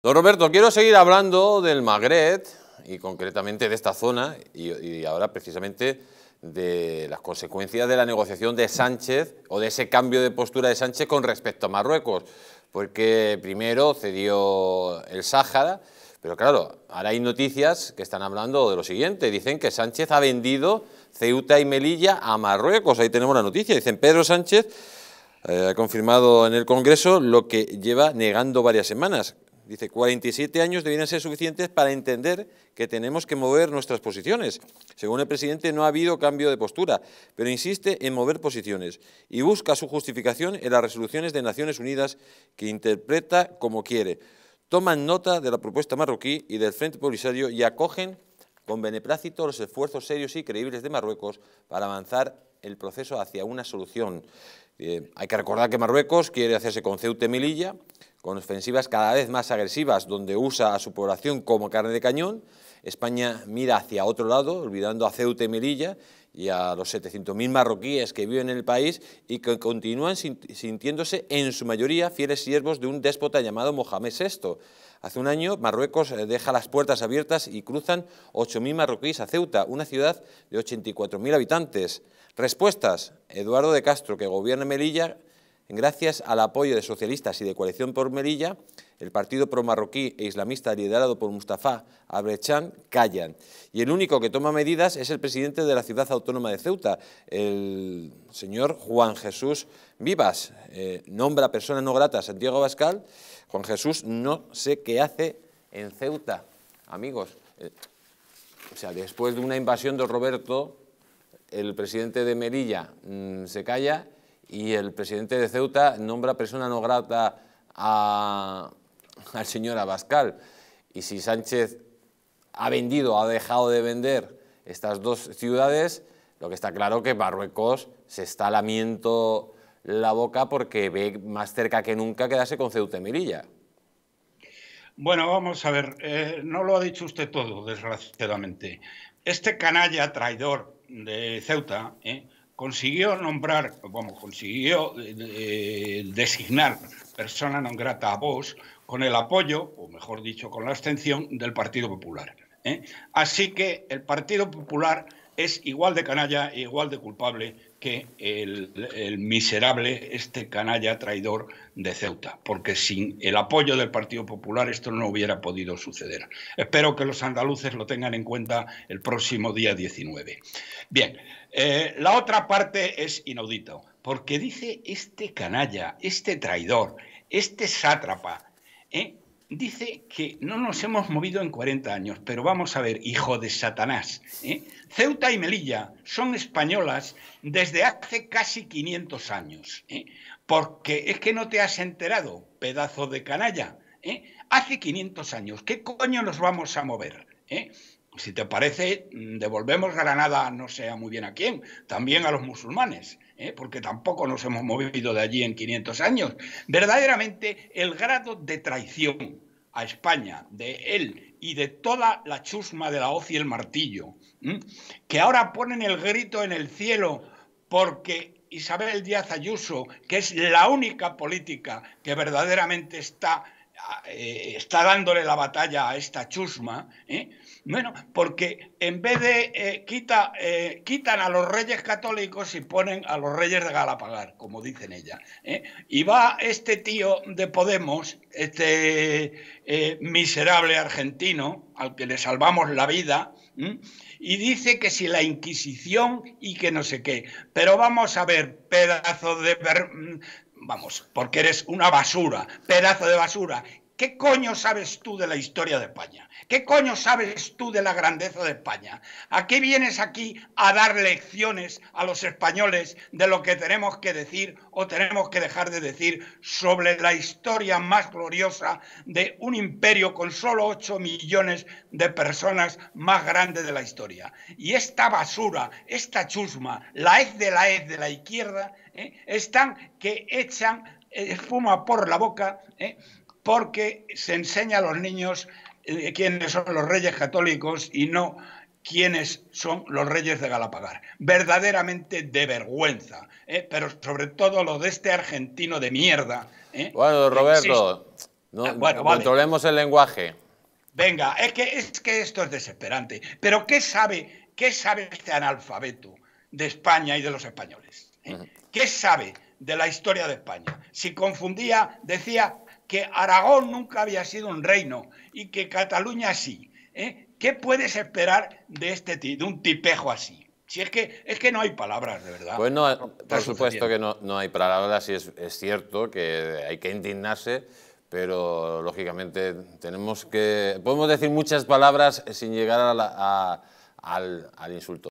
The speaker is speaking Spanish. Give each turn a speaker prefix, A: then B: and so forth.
A: Don Roberto, quiero seguir hablando del Magreb y concretamente de esta zona y, ahora precisamente de las consecuencias de la negociación de Sánchez o de ese cambio de postura de Sánchez con respecto a Marruecos, porque primero cedió el Sáhara, pero claro, ahora hay noticias que están hablando de lo siguiente, dicen que Sánchez ha vendido Ceuta y Melilla a Marruecos, ahí tenemos la noticia, dicen Pedro Sánchez eh, ha confirmado en el Congreso lo que lleva negando varias semanas, Dice, 47 años deberían ser suficientes para entender que tenemos que mover nuestras posiciones. Según el presidente, no ha habido cambio de postura, pero insiste en mover posiciones y busca su justificación en las resoluciones de Naciones Unidas que interpreta como quiere. Toman nota de la propuesta marroquí y del Frente Polisario y acogen con beneplácito los esfuerzos serios y creíbles de Marruecos para avanzar el proceso hacia una solución. Eh, hay que recordar que Marruecos quiere hacerse con Ceuta y Melilla, con ofensivas cada vez más agresivas, donde usa a su población como carne de cañón, España mira hacia otro lado, olvidando a Ceuta y Melilla y a los 700.000 marroquíes que viven en el país y que continúan sintiéndose en su mayoría fieles siervos de un déspota llamado Mohamed VI. Hace un año Marruecos eh, deja las puertas abiertas y cruzan 8.000 marroquíes a Ceuta, una ciudad de 84.000 habitantes. Respuestas. Eduardo de Castro, que gobierna Melilla, Gracias al apoyo de socialistas y de Coalición por Merilla, el partido pro-marroquí e islamista liderado por Mustafa Abrechan callan. Y el único que toma medidas es el presidente de la ciudad autónoma de Ceuta, el señor Juan Jesús Vivas. Eh, nombra persona no grata a Santiago Bascal. Juan Jesús no sé qué hace en Ceuta, amigos. Eh, o sea, después de una invasión de Roberto, el presidente de Merilla mm, se calla y el presidente de Ceuta nombra persona no grata al señor Abascal. Y si Sánchez ha vendido, ha dejado de vender estas dos ciudades, lo que está claro que Marruecos se está lamiendo la boca porque ve más cerca que nunca quedarse con Ceuta y Melilla.
B: Bueno, vamos a ver, eh, no lo ha dicho usted todo, desgraciadamente. Este canalla traidor de Ceuta, eh, consiguió nombrar, bueno, consiguió eh, designar persona non grata a vos con el apoyo, o mejor dicho, con la abstención del Partido Popular. ¿eh? Así que el Partido Popular es igual de canalla, igual de culpable que el, miserable, este canalla traidor de Ceuta, porque sin el apoyo del Partido Popular esto no hubiera podido suceder. Espero que los andaluces lo tengan en cuenta el próximo día 19. Bien, eh, la otra parte es inaudito, porque dice este canalla, este traidor, este sátrapa, ¿eh? dice que no nos hemos movido en 40 años, pero vamos a ver, hijo de Satanás. ¿eh? Ceuta y Melilla son españolas desde hace casi 500 años, ¿eh? porque es que no te has enterado, pedazo de canalla. ¿eh? Hace 500 años, ¿qué coño nos vamos a mover? ¿eh? si te parece, mm, devolvemos Granada, no sea muy bien a quién, también a los musulmanes, ¿eh? porque tampoco nos hemos movido de allí en 500 años. Verdaderamente, el grado de traición a España de él y de toda la chusma de la hoz y el martillo, que ahora ponen el grito en el cielo porque Isabel Díaz Ayuso, que es la única política que verdaderamente está eh, está dándole la batalla a esta chusma, ¿eh? bueno, porque en vez de eh, quita, quitan a los reyes católicos y ponen a los reyes de Galapagar, como dicen ella, y va este tío de Podemos, este miserable argentino al que le salvamos la vida, y dice que si la Inquisición y que no sé qué, pero vamos a ver, pedazo de, vamos, porque eres una basura, pedazo de basura, ¿Qué coño sabes tú de la historia de España? ¿Qué coño sabes tú de la grandeza de España? ¿A qué vienes aquí a dar lecciones a los españoles de lo que tenemos que decir o tenemos que dejar de decir sobre la historia más gloriosa de un imperio con solo 8 millones de personas más grande de la historia? Y esta basura, esta chusma, la es de la ez de la izquierda, ¿eh? están que echan eh, espuma por la boca. ¿eh? porque se enseña a los niños eh, quiénes son los reyes católicos y no quiénes son los reyes de Galapagar. Verdaderamente de vergüenza, ¿eh? pero sobre todo lo de este argentino de mierda.
A: ¿eh? Bueno, Roberto, ah, controlemos el lenguaje.
B: Venga, es que, es que esto es desesperante. Pero ¿qué sabe, qué sabe este analfabeto de España y de los españoles? ¿Qué sabe de la historia de España? Si confundía, decía que Aragón nunca había sido un reino y que Cataluña sí. ¿eh? ¿Qué puedes esperar de, este, de un tipejo así? Si es que, es que no hay palabras, de verdad. Bueno, por supuesto que
A: no, hay palabras y es, cierto que hay que indignarse, pero lógicamente tenemos que... Podemos decir muchas palabras sin llegar al, al insulto.